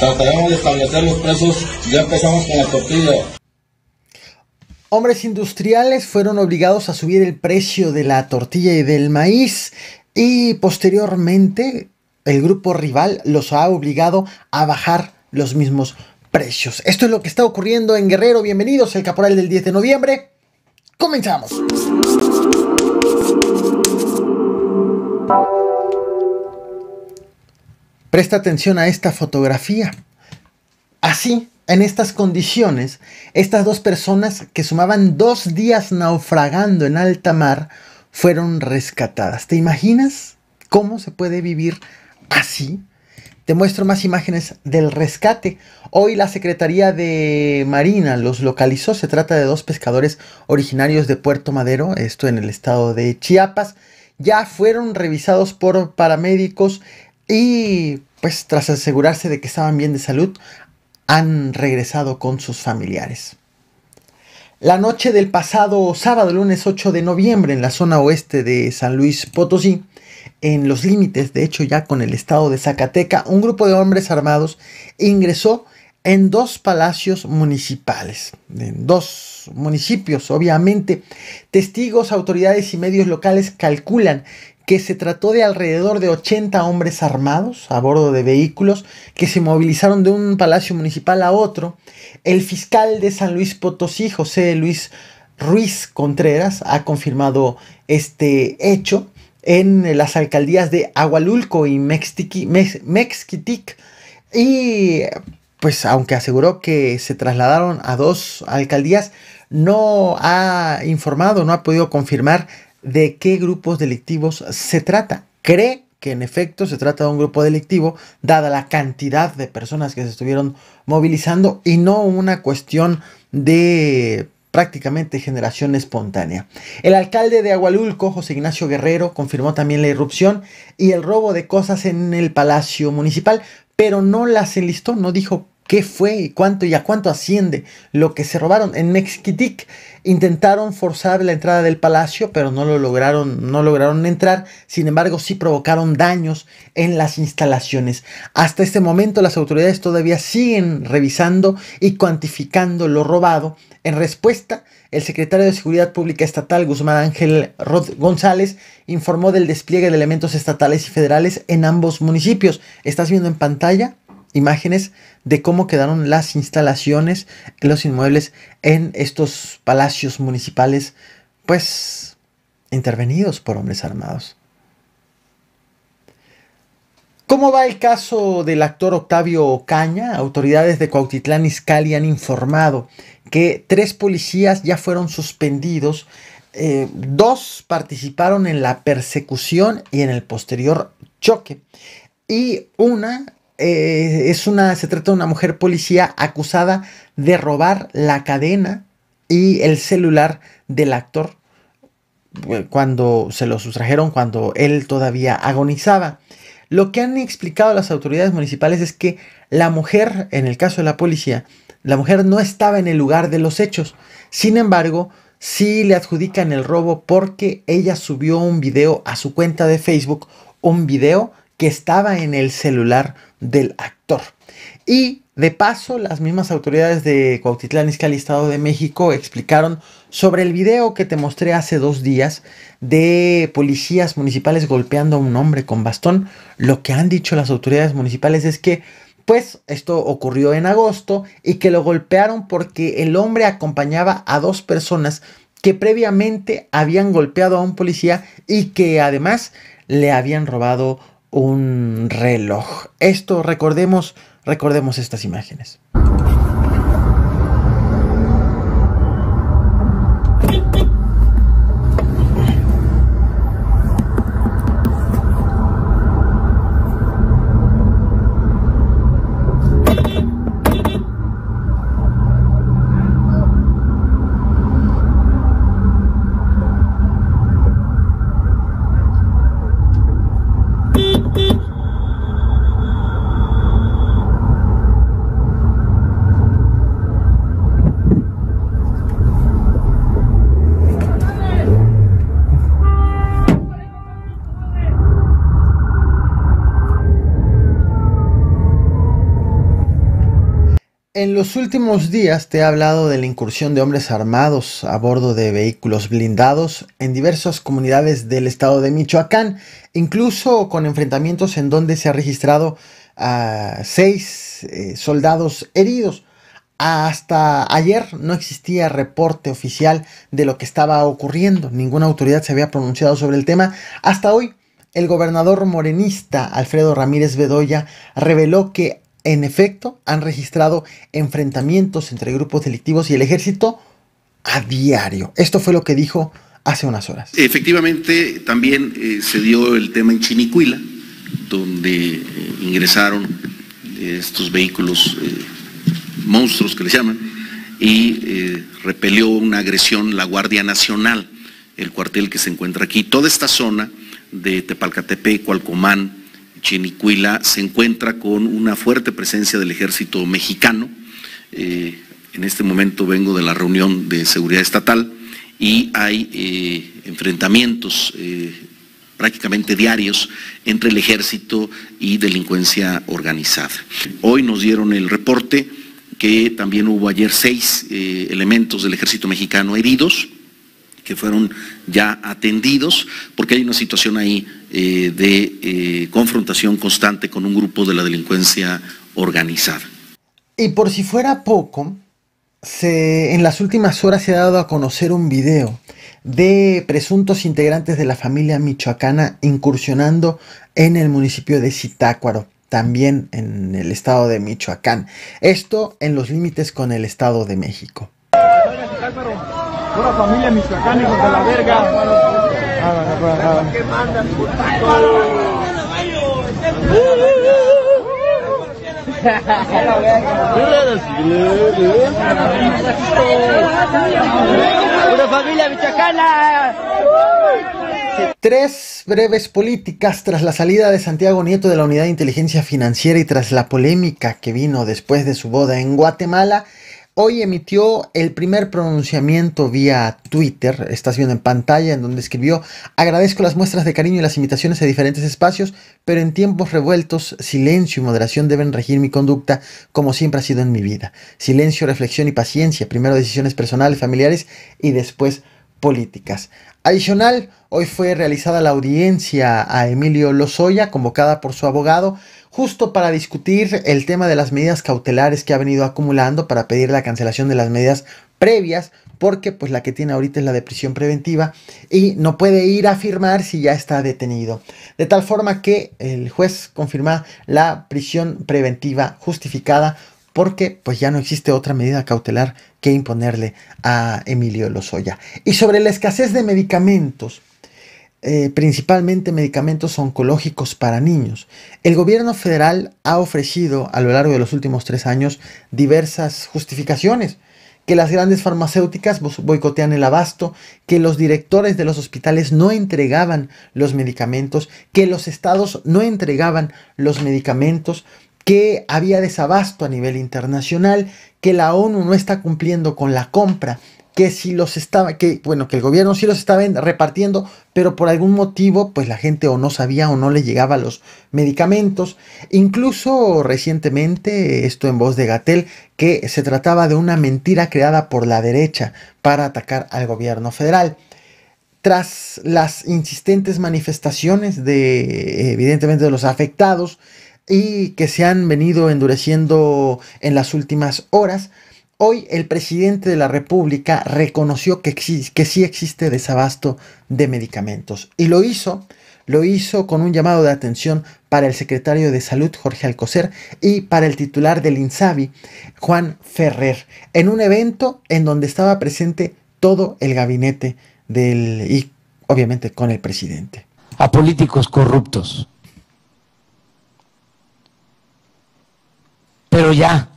Trataremos de establecer los precios. Ya empezamos con la tortilla. Hombres industriales fueron obligados a subir el precio de la tortilla y del maíz y posteriormente el grupo rival los ha obligado a bajar los mismos precios. Esto es lo que está ocurriendo en Guerrero. Bienvenidos, el Caporal del 10 de noviembre. Comenzamos. Presta atención a esta fotografía. Así, en estas condiciones, estas dos personas que sumaban dos días naufragando en alta mar fueron rescatadas. ¿Te imaginas cómo se puede vivir así? Te muestro más imágenes del rescate. Hoy la Secretaría de Marina los localizó. Se trata de dos pescadores originarios de Puerto Madero, esto en el estado de Chiapas. Ya fueron revisados por paramédicos y pues tras asegurarse de que estaban bien de salud, han regresado con sus familiares. La noche del pasado sábado, lunes 8 de noviembre, en la zona oeste de San Luis Potosí, en los límites, de hecho ya con el estado de Zacateca, un grupo de hombres armados ingresó en dos palacios municipales, en dos municipios, obviamente. Testigos, autoridades y medios locales calculan que se trató de alrededor de 80 hombres armados a bordo de vehículos que se movilizaron de un palacio municipal a otro. El fiscal de San Luis Potosí, José Luis Ruiz Contreras, ha confirmado este hecho en las alcaldías de Agualulco y Mexquitic y pues aunque aseguró que se trasladaron a dos alcaldías, no ha informado, no ha podido confirmar de qué grupos delictivos se trata. Cree que en efecto se trata de un grupo delictivo, dada la cantidad de personas que se estuvieron movilizando y no una cuestión de prácticamente generación espontánea. El alcalde de Agualulco, José Ignacio Guerrero, confirmó también la irrupción y el robo de cosas en el Palacio Municipal, pero no las enlistó, no dijo qué fue y cuánto y a cuánto asciende lo que se robaron. En Mexquitic intentaron forzar la entrada del palacio, pero no lo lograron, no lograron entrar. Sin embargo, sí provocaron daños en las instalaciones. Hasta este momento las autoridades todavía siguen revisando y cuantificando lo robado. En respuesta, el secretario de Seguridad Pública Estatal, Guzmán Ángel Rod González, informó del despliegue de elementos estatales y federales en ambos municipios. ¿Estás viendo en pantalla? imágenes de cómo quedaron las instalaciones, los inmuebles en estos palacios municipales, pues intervenidos por hombres armados. ¿Cómo va el caso del actor Octavio Ocaña? Autoridades de Cuautitlán Izcalli han informado que tres policías ya fueron suspendidos, eh, dos participaron en la persecución y en el posterior choque, y una eh, es una, se trata de una mujer policía acusada de robar la cadena y el celular del actor eh, cuando se lo sustrajeron cuando él todavía agonizaba. Lo que han explicado las autoridades municipales es que la mujer, en el caso de la policía, la mujer no estaba en el lugar de los hechos. Sin embargo, sí le adjudican el robo porque ella subió un video a su cuenta de Facebook, un video que estaba en el celular del actor. Y de paso, las mismas autoridades de Cuautitlán Izcalli, Estado de México, explicaron sobre el video que te mostré hace dos días de policías municipales golpeando a un hombre con bastón. Lo que han dicho las autoridades municipales es que, pues, esto ocurrió en agosto y que lo golpearon porque el hombre acompañaba a dos personas que previamente habían golpeado a un policía y que además le habían robado un reloj. Esto recordemos, recordemos estas imágenes. En los últimos días te he hablado de la incursión de hombres armados a bordo de vehículos blindados en diversas comunidades del estado de Michoacán, incluso con enfrentamientos en donde se ha registrado a seis eh, soldados heridos. Hasta ayer no existía reporte oficial de lo que estaba ocurriendo, ninguna autoridad se había pronunciado sobre el tema. Hasta hoy, el gobernador morenista Alfredo Ramírez Bedoya reveló que en efecto, han registrado enfrentamientos entre grupos delictivos y el ejército a diario. Esto fue lo que dijo hace unas horas. Efectivamente, también eh, se dio el tema en Chinicuila, donde eh, ingresaron eh, estos vehículos monstruos que les llaman y repelió una agresión la Guardia Nacional, el cuartel que se encuentra aquí. Toda esta zona de Tepalcatepec, Cualcomán, Chinicuila se encuentra con una fuerte presencia del ejército mexicano. Eh, en este momento vengo de la reunión de seguridad estatal y hay eh, enfrentamientos eh, prácticamente diarios entre el ejército y delincuencia organizada. Hoy nos dieron el reporte que también hubo ayer seis elementos del ejército mexicano heridos, que fueron ya atendidos, porque hay una situación ahí eh, de eh, confrontación constante con un grupo de la delincuencia organizada. Y por si fuera poco, en las últimas horas se ha dado a conocer un video de presuntos integrantes de la familia michoacana incursionando en el municipio de Zitácuaro, también en el estado de Michoacán. Esto en los límites con el estado de México. familia michoacana, Tres breves políticas tras la salida de Santiago Nieto de la Unidad de Inteligencia Financiera y tras la polémica que vino después de su boda en Guatemala, Hoy emitió el primer pronunciamiento vía Twitter, estás viendo en pantalla, en donde escribió, agradezco las muestras de cariño y las invitaciones a diferentes espacios, pero en tiempos revueltos, silencio y moderación deben regir mi conducta como siempre ha sido en mi vida. Silencio, reflexión y paciencia, primero decisiones personales, familiares y después políticas. Adicional, hoy fue realizada la audiencia a Emilio Lozoya, convocada por su abogado, justo para discutir el tema de las medidas cautelares que ha venido acumulando para pedir la cancelación de las medidas previas, porque pues la que tiene ahorita es la de prisión preventiva y no puede ir a firmar si ya está detenido. De tal forma que el juez confirma la prisión preventiva justificada porque pues ya no existe otra medida cautelar que imponerle a Emilio Lozoya. Y sobre la escasez de medicamentos, eh, principalmente medicamentos oncológicos para niños. El gobierno federal ha ofrecido a lo largo de los últimos tres años diversas justificaciones. Que las grandes farmacéuticas boicotean el abasto, que los directores de los hospitales no entregaban los medicamentos, que los estados no entregaban los medicamentos, que había desabasto a nivel internacional, que la ONU no está cumpliendo con la compra que si los estaba, que bueno, que el gobierno sí los estaba repartiendo, pero por algún motivo, pues la gente o no sabía o no le llegaba los medicamentos. Incluso recientemente, esto en voz de Gatel, que se trataba de una mentira creada por la derecha para atacar al gobierno federal. Tras las insistentes manifestaciones de, evidentemente, de los afectados y que se han venido endureciendo en las últimas horas, Hoy el presidente de la República reconoció que, sí existe desabasto de medicamentos y lo hizo, lo hizo con un llamado de atención para el secretario de Salud Jorge Alcocer y para el titular del INSABI Juan Ferrer en un evento en donde estaba presente todo el gabinete del y obviamente con el presidente. A políticos corruptos. Pero ya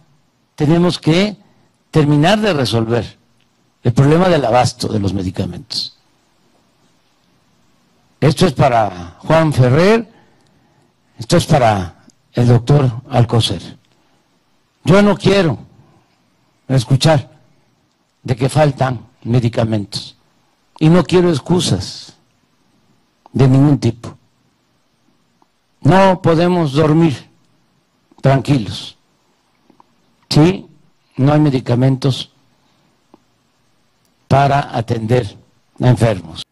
tenemos que terminar de resolver el problema del abasto de los medicamentos. Esto es para Juan Ferrer, esto es para el doctor Alcocer. Yo no quiero escuchar de que faltan medicamentos y no quiero excusas de ningún tipo. No podemos dormir tranquilos. Sí, no hay medicamentos para atender enfermos.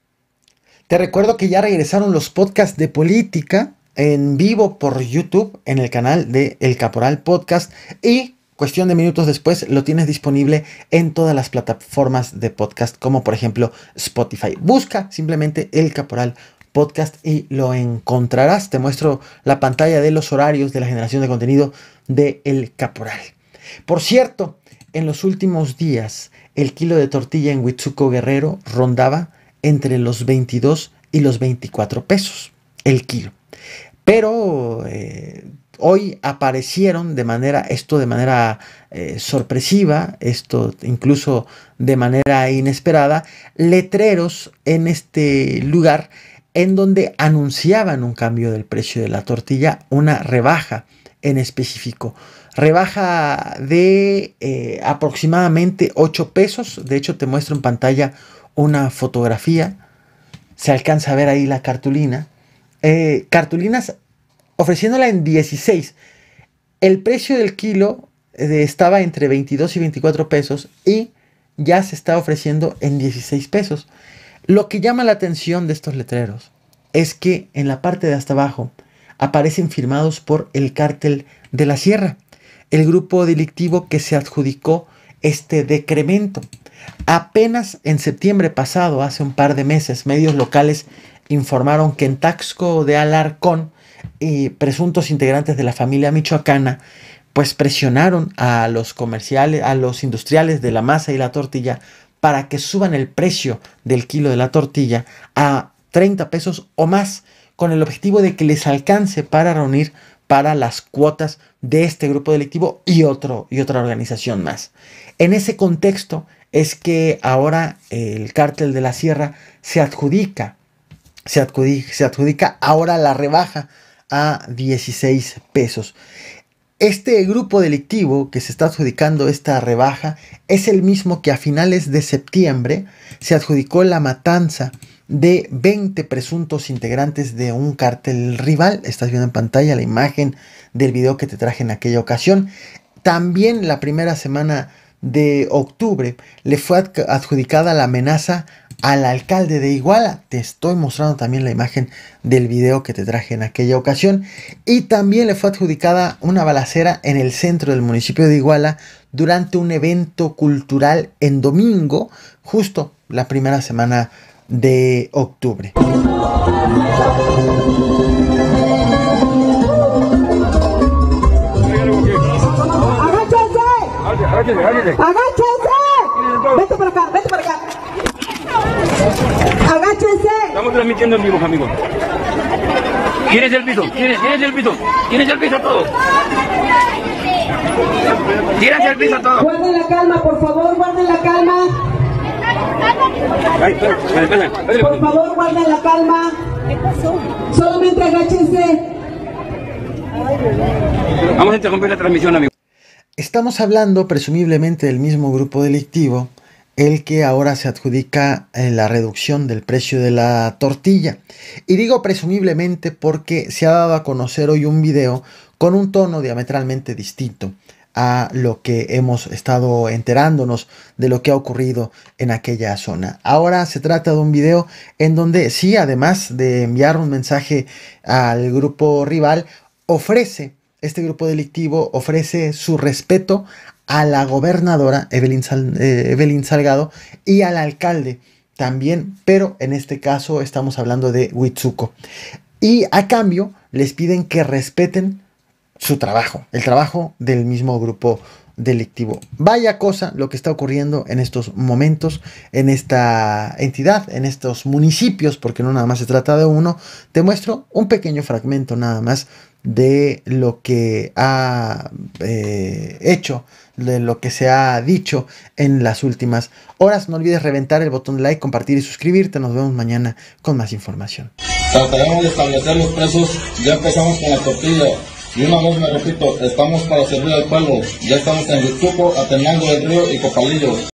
Te recuerdo que ya regresaron los podcasts de política en vivo por YouTube en el canal de El Caporal Podcast y cuestión de minutos después lo tienes disponible en todas las plataformas de podcast como por ejemplo Spotify. Busca simplemente El Caporal Podcast y lo encontrarás. Te muestro la pantalla de los horarios de la generación de contenido de El Caporal. Por cierto, en los últimos días, el kilo de tortilla en Huitzuco Guerrero rondaba entre los 22 y los 24 pesos el kilo. Pero eh, hoy aparecieron de manera, esto de manera eh, sorpresiva, esto incluso de manera inesperada, letreros en este lugar en donde anunciaban un cambio del precio de la tortilla, una rebaja en específico rebaja de eh, aproximadamente 8 pesos. De hecho, te muestro en pantalla una fotografía. Se alcanza a ver ahí la cartulina. Eh, cartulinas ofreciéndola en 16. El precio del kilo eh, estaba entre 22 y 24 pesos y ya se está ofreciendo en 16 pesos. Lo que llama la atención de estos letreros es que en la parte de hasta abajo aparecen firmados por el cártel de la sierra el grupo delictivo que se adjudicó este decremento. Apenas en septiembre pasado, hace un par de meses, medios locales informaron que en Taxco de Alarcón, y eh, presuntos integrantes de la familia michoacana, pues presionaron a los comerciales, a los industriales de la masa y la tortilla para que suban el precio del kilo de la tortilla a 30 pesos o más, con el objetivo de que les alcance para reunir para las cuotas de este grupo delictivo y, otro, y otra organización más. En ese contexto es que ahora el cártel de la sierra se adjudica, se adjudica, se adjudica ahora la rebaja a 16 pesos. Este grupo delictivo que se está adjudicando esta rebaja es el mismo que a finales de septiembre se adjudicó la matanza de 20 presuntos integrantes de un cartel rival. Estás viendo en pantalla la imagen del video que te traje en aquella ocasión. También la primera semana de octubre le fue adjudicada la amenaza al alcalde de Iguala. Te estoy mostrando también la imagen del video que te traje en aquella ocasión. Y también le fue adjudicada una balacera en el centro del municipio de Iguala durante un evento cultural en domingo, justo la primera semana de octubre. ¡Agáchense! ¡Vete para acá! ¡Vete para acá! ¡Agáchense! Estamos transmitiendo en vivo, amigos. ¿Quién el piso? ¿Quién el piso? ¿Quién el piso todo? ¡Tírense el piso todo! Guarden la calma, por favor, guarden la calma. Por favor, guarda la calma. Solamente Vamos a interrumpir la transmisión, amigo. Estamos hablando presumiblemente del mismo grupo delictivo, el que ahora se adjudica en eh, la reducción del precio de la tortilla. Y digo presumiblemente porque se ha dado a conocer hoy un video con un tono diametralmente distinto a lo que hemos estado enterándonos de lo que ha ocurrido en aquella zona. Ahora se trata de un video en donde sí, además de enviar un mensaje al grupo rival, ofrece, este grupo delictivo ofrece su respeto a la gobernadora Evelyn, eh, Evelyn Salgado y al alcalde también, pero en este caso estamos hablando de Huitzuco. Y a cambio les piden que respeten su trabajo, el trabajo del mismo grupo delictivo. Vaya cosa lo que está ocurriendo en estos momentos, en esta entidad, en estos municipios, porque no nada más se trata de uno. Te muestro un pequeño fragmento nada más de lo que ha eh, hecho, de lo que se ha dicho en las últimas horas. No olvides reventar el botón de like, compartir y suscribirte. Nos vemos mañana con más información. establecer los presos Ya empezamos con la tortilla y una vez me repito, estamos para servir al pueblo. Ya estamos en Yutuco, Atenango el Río y copalillos.